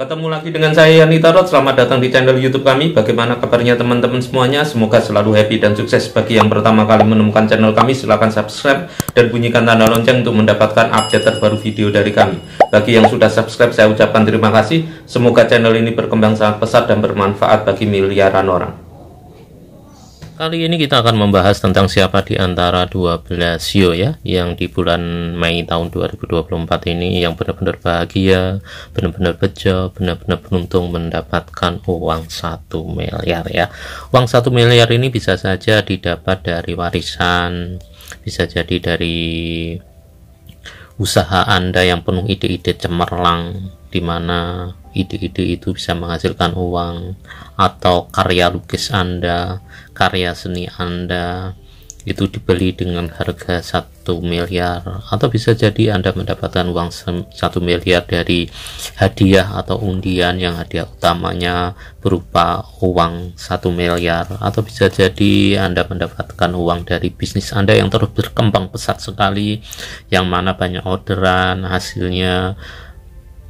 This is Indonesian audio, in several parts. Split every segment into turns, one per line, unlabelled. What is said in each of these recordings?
Ketemu lagi dengan saya Yani Tarot. selamat datang di channel YouTube kami. Bagaimana kabarnya teman-teman semuanya? Semoga selalu happy dan sukses. Bagi yang pertama kali menemukan channel kami, silahkan subscribe dan bunyikan tanda lonceng untuk mendapatkan update terbaru video dari kami. Bagi yang sudah subscribe, saya ucapkan terima kasih. Semoga channel ini berkembang sangat pesat dan bermanfaat bagi miliaran orang. Kali ini kita akan membahas tentang siapa di antara 12 sio ya yang di bulan Mei tahun 2024 ini yang benar-benar bahagia, benar-benar bejo, benar-benar beruntung mendapatkan uang 1 miliar ya. Uang 1 miliar ini bisa saja didapat dari warisan, bisa jadi dari usaha Anda yang penuh ide-ide cemerlang di mana ide-ide itu bisa menghasilkan uang atau karya lukis Anda, karya seni Anda itu dibeli dengan harga satu miliar atau bisa jadi Anda mendapatkan uang satu miliar dari hadiah atau undian yang hadiah utamanya berupa uang satu miliar atau bisa jadi Anda mendapatkan uang dari bisnis Anda yang terus berkembang pesat sekali yang mana banyak orderan hasilnya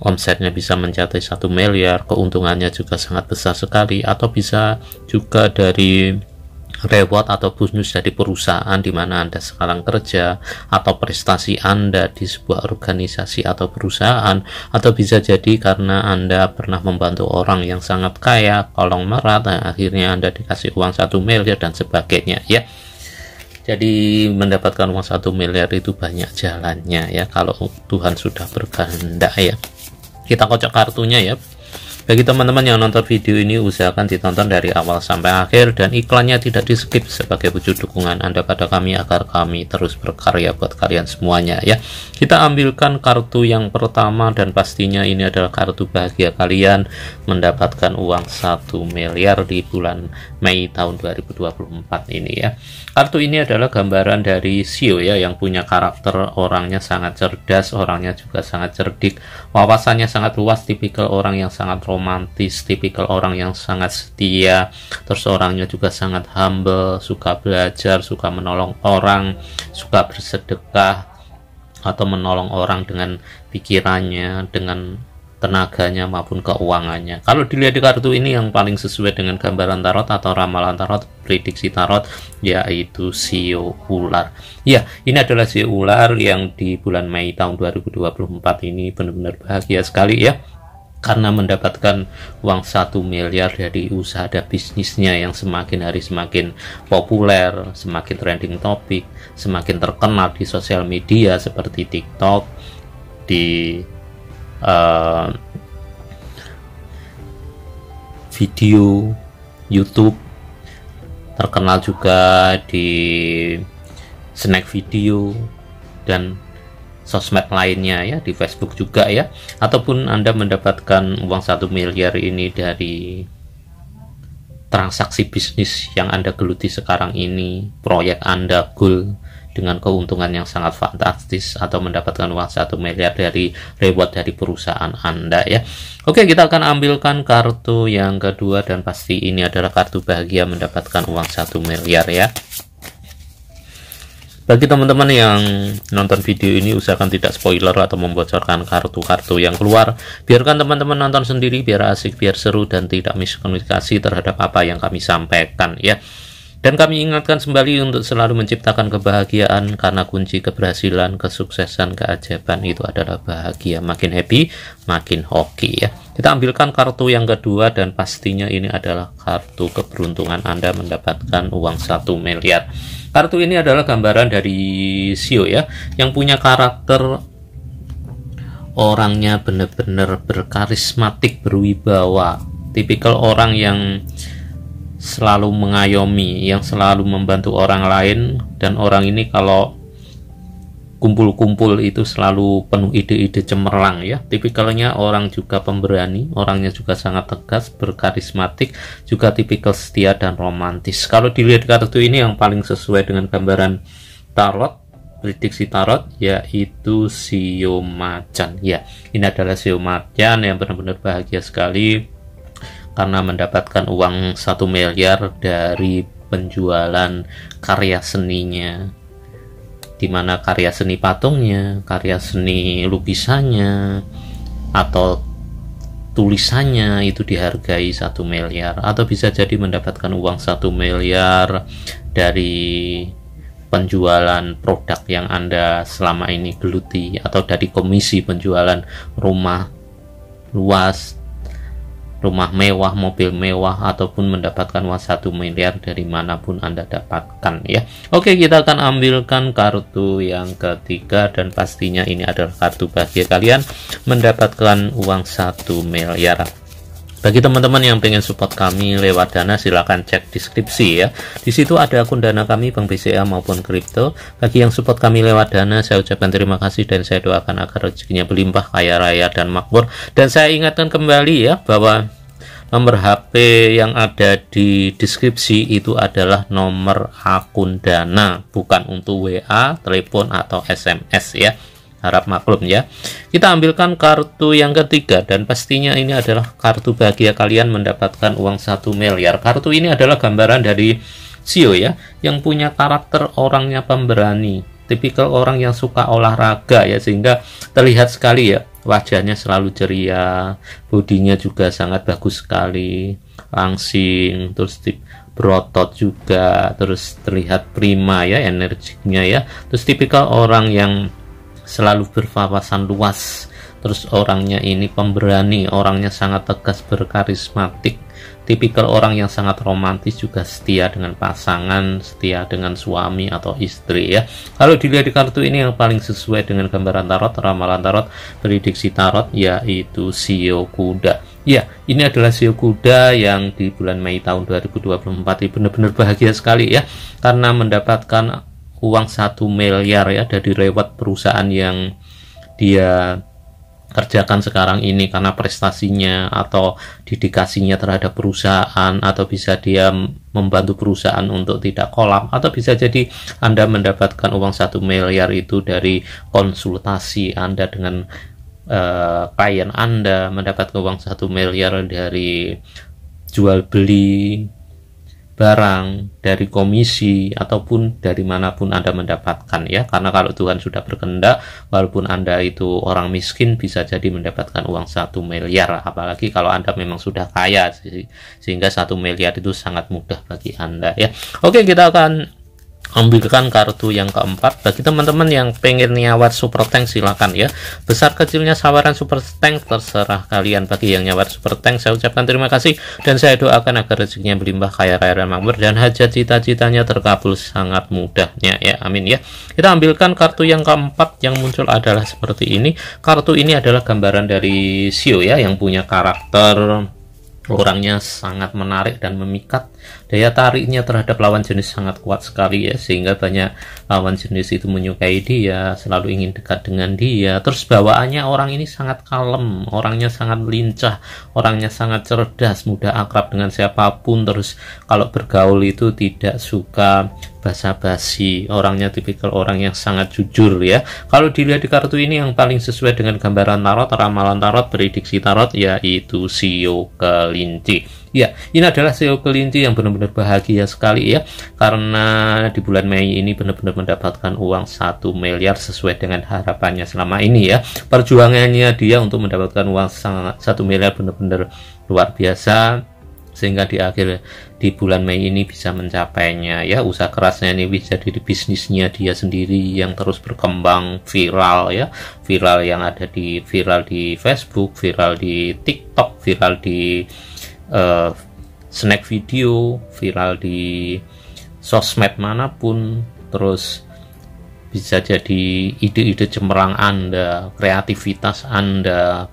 omsetnya bisa mencapai satu miliar, keuntungannya juga sangat besar sekali atau bisa juga dari reward atau bonus dari perusahaan di mana Anda sekarang kerja atau prestasi Anda di sebuah organisasi atau perusahaan atau bisa jadi karena Anda pernah membantu orang yang sangat kaya kolong merat dan akhirnya Anda dikasih uang satu miliar dan sebagainya ya jadi mendapatkan uang satu miliar itu banyak jalannya ya kalau Tuhan sudah berkehendak ya kita kocok kartunya ya bagi teman-teman yang nonton video ini, usahakan ditonton dari awal sampai akhir dan iklannya tidak di skip sebagai wujud dukungan Anda pada kami agar kami terus berkarya buat kalian semuanya ya. Kita ambilkan kartu yang pertama dan pastinya ini adalah kartu bahagia kalian mendapatkan uang 1 miliar di bulan Mei tahun 2024 ini ya. Kartu ini adalah gambaran dari Sio ya yang punya karakter orangnya sangat cerdas, orangnya juga sangat cerdik, wawasannya sangat luas, tipikal orang yang sangat romantis, tipikal orang yang sangat setia, terus orangnya juga sangat humble, suka belajar, suka menolong orang, suka bersedekah atau menolong orang dengan pikirannya, dengan tenaganya maupun keuangannya. Kalau dilihat di kartu ini yang paling sesuai dengan gambaran tarot atau ramalan tarot, prediksi tarot yaitu sio ular. Ya, ini adalah sio ular yang di bulan Mei tahun 2024 ini benar-benar bahagia sekali ya karena mendapatkan uang satu miliar dari usaha dan bisnisnya yang semakin hari semakin populer, semakin trending topik, semakin terkenal di sosial media seperti TikTok, di uh, video YouTube, terkenal juga di snack video dan sosmed lainnya ya di Facebook juga ya ataupun Anda mendapatkan uang satu miliar ini dari transaksi bisnis yang Anda geluti sekarang ini, proyek Anda goal dengan keuntungan yang sangat fantastis atau mendapatkan uang satu miliar dari reward dari perusahaan Anda ya. Oke, kita akan ambilkan kartu yang kedua dan pasti ini adalah kartu bahagia mendapatkan uang satu miliar ya. Bagi teman-teman yang nonton video ini usahakan tidak spoiler atau membocorkan kartu-kartu yang keluar. Biarkan teman-teman nonton sendiri biar asik, biar seru dan tidak miskomunikasi terhadap apa yang kami sampaikan ya. Dan kami ingatkan kembali untuk selalu menciptakan kebahagiaan karena kunci keberhasilan, kesuksesan, keajaiban itu adalah bahagia. Makin happy, makin hoki ya. Kita ambilkan kartu yang kedua dan pastinya ini adalah kartu keberuntungan Anda mendapatkan uang 1 miliar. Kartu ini adalah gambaran dari Sio ya, yang punya karakter orangnya benar-benar berkarismatik, berwibawa. Tipikal orang yang selalu mengayomi, yang selalu membantu orang lain dan orang ini kalau kumpul-kumpul itu selalu penuh ide-ide cemerlang ya. Tipikalnya orang juga pemberani, orangnya juga sangat tegas, berkarismatik, juga tipikal setia dan romantis. Kalau dilihat kartu ini yang paling sesuai dengan gambaran tarot, prediksi tarot yaitu sio macan. Ya, ini adalah sio macan yang benar-benar bahagia sekali karena mendapatkan uang satu miliar dari penjualan karya seninya di mana karya seni patungnya, karya seni lukisannya, atau tulisannya itu dihargai satu miliar atau bisa jadi mendapatkan uang satu miliar dari penjualan produk yang Anda selama ini geluti atau dari komisi penjualan rumah luas rumah mewah, mobil mewah, ataupun mendapatkan uang satu miliar dari manapun Anda dapatkan ya. Oke, kita akan ambilkan kartu yang ketiga dan pastinya ini adalah kartu bahagia kalian mendapatkan uang satu miliar. Bagi teman-teman yang pengen support kami lewat Dana, silahkan cek deskripsi ya. Di situ ada akun Dana kami, Bank BCA maupun kripto. Bagi yang support kami lewat Dana, saya ucapkan terima kasih dan saya doakan agar rezekinya berlimpah, kaya raya, dan makmur. Dan saya ingatkan kembali ya, bahwa nomor HP yang ada di deskripsi itu adalah nomor akun Dana, bukan untuk WA, telepon, atau SMS ya harap maklum ya. Kita ambilkan kartu yang ketiga dan pastinya ini adalah kartu bahagia kalian mendapatkan uang satu miliar. Kartu ini adalah gambaran dari Sio ya, yang punya karakter orangnya pemberani, tipikal orang yang suka olahraga ya sehingga terlihat sekali ya wajahnya selalu ceria, bodinya juga sangat bagus sekali, langsing, terus tip berotot juga, terus terlihat prima ya energiknya ya. Terus tipikal orang yang selalu berwawasan luas terus orangnya ini pemberani orangnya sangat tegas berkarismatik tipikal orang yang sangat romantis juga setia dengan pasangan setia dengan suami atau istri ya kalau dilihat di kartu ini yang paling sesuai dengan gambaran tarot ramalan tarot prediksi tarot yaitu sio kuda ya ini adalah sio kuda yang di bulan Mei tahun 2024 benar-benar bahagia sekali ya karena mendapatkan uang satu miliar ya dari lewat perusahaan yang dia kerjakan sekarang ini karena prestasinya atau dedikasinya terhadap perusahaan atau bisa dia membantu perusahaan untuk tidak kolam atau bisa jadi Anda mendapatkan uang satu miliar itu dari konsultasi Anda dengan uh, klien Anda mendapatkan uang satu miliar dari jual beli barang, dari komisi, ataupun dari manapun Anda mendapatkan ya. Karena kalau Tuhan sudah berkehendak, walaupun Anda itu orang miskin bisa jadi mendapatkan uang satu miliar. Apalagi kalau Anda memang sudah kaya, sehingga satu miliar itu sangat mudah bagi Anda ya. Oke, kita akan ambilkan kartu yang keempat bagi teman-teman yang pengen nyawar super tank silakan ya besar kecilnya sawaran super tank terserah kalian bagi yang nyawar super tank saya ucapkan terima kasih dan saya doakan agar rezekinya berlimpah kaya raya dan makmur dan hajat cita-citanya terkabul sangat mudahnya ya amin ya kita ambilkan kartu yang keempat yang muncul adalah seperti ini kartu ini adalah gambaran dari Sio ya yang punya karakter orangnya sangat menarik dan memikat daya tariknya terhadap lawan jenis sangat kuat sekali ya sehingga banyak lawan jenis itu menyukai dia selalu ingin dekat dengan dia terus bawaannya orang ini sangat kalem orangnya sangat lincah orangnya sangat cerdas mudah akrab dengan siapapun terus kalau bergaul itu tidak suka basa-basi orangnya tipikal orang yang sangat jujur ya kalau dilihat di kartu ini yang paling sesuai dengan gambaran tarot ramalan tarot prediksi tarot yaitu sio kelinci ya ini adalah sio kelinci yang benar-benar bahagia sekali ya karena di bulan Mei ini benar-benar mendapatkan uang satu miliar sesuai dengan harapannya selama ini ya perjuangannya dia untuk mendapatkan uang satu miliar benar-benar luar biasa sehingga di akhir di bulan Mei ini bisa mencapainya ya usaha kerasnya ini bisa jadi bisnisnya dia sendiri yang terus berkembang viral ya viral yang ada di viral di Facebook viral di TikTok viral di uh, snack video viral di sosmed manapun terus bisa jadi ide-ide cemerlang Anda, kreativitas Anda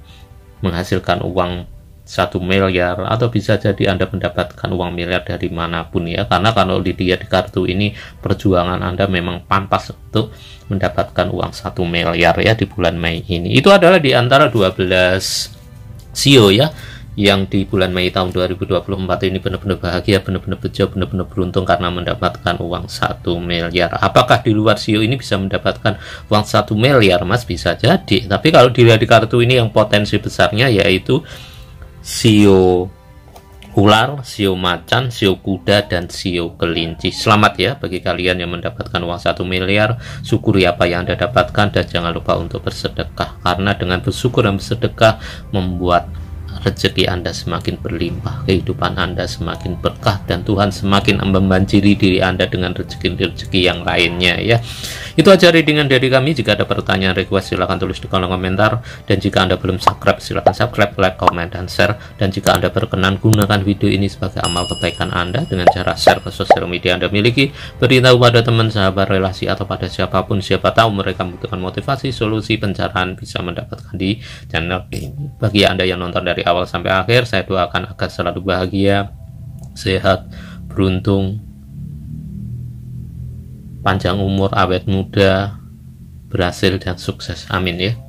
menghasilkan uang satu miliar atau bisa jadi Anda mendapatkan uang miliar dari manapun ya karena kalau dilihat di kartu ini perjuangan Anda memang pantas untuk mendapatkan uang satu miliar ya di bulan Mei ini itu adalah di antara 12 CEO ya yang di bulan Mei tahun 2024 ini benar-benar bahagia, benar-benar bejo, benar-benar beruntung karena mendapatkan uang 1 miliar. Apakah di luar CEO ini bisa mendapatkan uang 1 miliar, Mas? Bisa jadi. Tapi kalau dilihat di kartu ini yang potensi besarnya yaitu sio ular, sio macan, sio kuda, dan sio kelinci. Selamat ya bagi kalian yang mendapatkan uang satu miliar. Syukuri apa yang Anda dapatkan dan jangan lupa untuk bersedekah. Karena dengan bersyukur dan bersedekah membuat rezeki Anda semakin berlimpah, kehidupan Anda semakin berkah dan Tuhan semakin membanjiri diri Anda dengan rezeki-rezeki yang lainnya ya. Itu aja readingan dari kami. Jika ada pertanyaan request silahkan tulis di kolom komentar dan jika Anda belum subscribe silahkan subscribe, like, comment, dan share dan jika Anda berkenan gunakan video ini sebagai amal kebaikan Anda dengan cara share ke sosial media Anda miliki, beritahu pada teman, sahabat, relasi atau pada siapapun siapa tahu mereka membutuhkan motivasi, solusi, pencarian bisa mendapatkan di channel ini. Bagi Anda yang nonton dari awal awal sampai akhir saya doakan agar selalu bahagia sehat beruntung panjang umur awet muda berhasil dan sukses amin ya